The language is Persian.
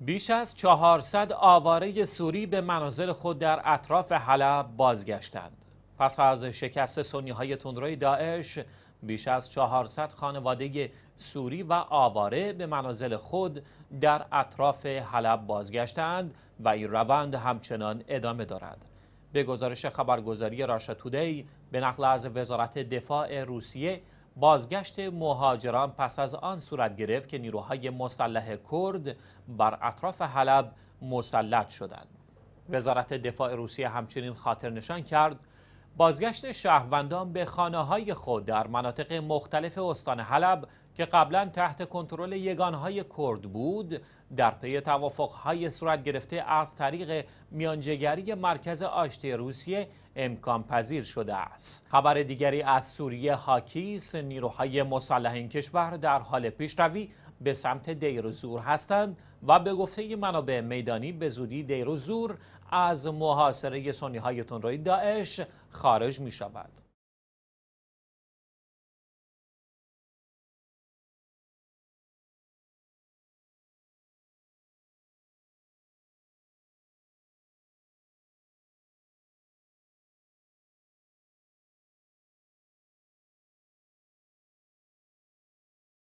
بیش از 400 آواره سوری به منازل خود در اطراف حلب بازگشتند. پس از شکست سنی های تندروی داعش، بیش از 400 خانواده سوری و آواره به منازل خود در اطراف حلب بازگشتند و این روند همچنان ادامه دارد. به گزارش خبرگزاری راشا تودی به نقل از وزارت دفاع روسیه بازگشت مهاجران پس از آن صورت گرفت که نیروهای مسلح کرد بر اطراف حلب مسلط شدند وزارت دفاع روسیه همچنین خاطر نشان کرد بازگشت شهروندان به خانه های خود در مناطق مختلف استان حلب که قبلا تحت کنترل یگانهای کرد بود در پی های صورت گرفته از طریق میانجگری مرکز آشتی روسیه امکان پذیر شده است خبر دیگری از سوریه هاکیس نیروهای مسلح این کشور در حال پیشروی به سمت دیر زور هستند و به گفته منابع میدانی به زودی دیر زور از محاصره سنی های تنروی داعش خارج می شود.